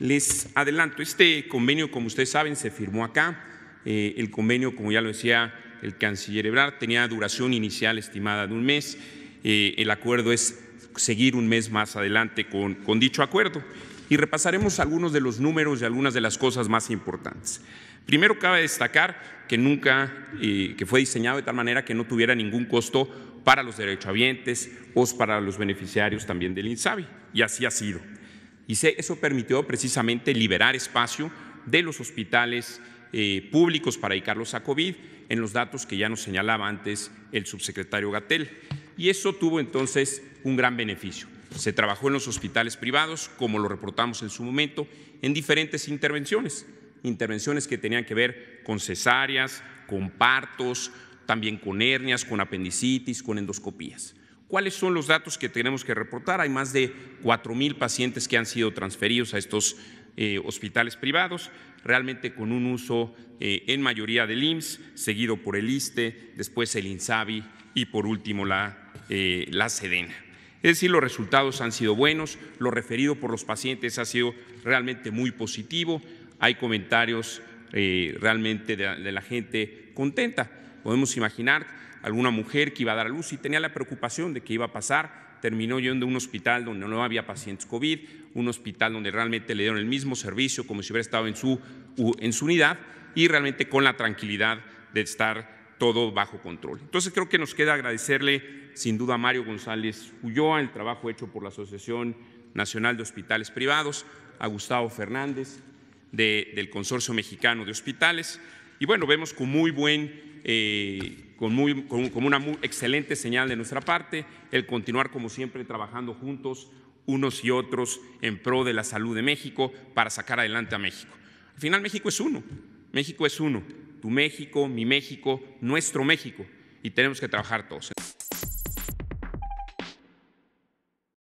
Les adelanto, este convenio, como ustedes saben, se firmó acá. Eh, el convenio, como ya lo decía el canciller Ebrard, tenía duración inicial estimada de un mes. Eh, el acuerdo es seguir un mes más adelante con, dicho acuerdo. Y repasaremos algunos de los números y algunas de las cosas más importantes. Primero, cabe destacar que nunca, eh, que fue diseñado de tal manera que no tuviera ningún costo para los derechohabientes o para los beneficiarios también del INSABI, y así ha sido. Y eso permitió precisamente liberar espacio de los hospitales eh, públicos para dedicarlos a COVID en los datos que ya nos señalaba antes el subsecretario Gatel. Y eso tuvo entonces un gran beneficio. Se trabajó en los hospitales privados, como lo reportamos en su momento, en diferentes intervenciones, intervenciones que tenían que ver con cesáreas, con partos, también con hernias, con apendicitis, con endoscopías. ¿Cuáles son los datos que tenemos que reportar? Hay más de 4.000 pacientes que han sido transferidos a estos eh, hospitales privados, realmente con un uso eh, en mayoría del IMSS, seguido por el ISTE, después el INSABI y por último la, eh, la SEDENA. Es decir, los resultados han sido buenos, lo referido por los pacientes ha sido realmente muy positivo, hay comentarios realmente de la gente contenta podemos imaginar alguna mujer que iba a dar a luz y tenía la preocupación de que iba a pasar, terminó yendo a un hospital donde no había pacientes COVID, un hospital donde realmente le dieron el mismo servicio como si hubiera estado en su, en su unidad y realmente con la tranquilidad de estar todo bajo control. Entonces creo que nos queda agradecerle sin duda a Mario González Ulloa el trabajo hecho por la Asociación Nacional de Hospitales Privados, a Gustavo Fernández del Consorcio Mexicano de Hospitales, y bueno, vemos con muy buen, eh, con, muy, una muy excelente señal de nuestra parte el continuar como siempre trabajando juntos unos y otros en pro de la salud de México para sacar adelante a México. Al final México es uno, México es uno, tu México, mi México, nuestro México, y tenemos que trabajar todos.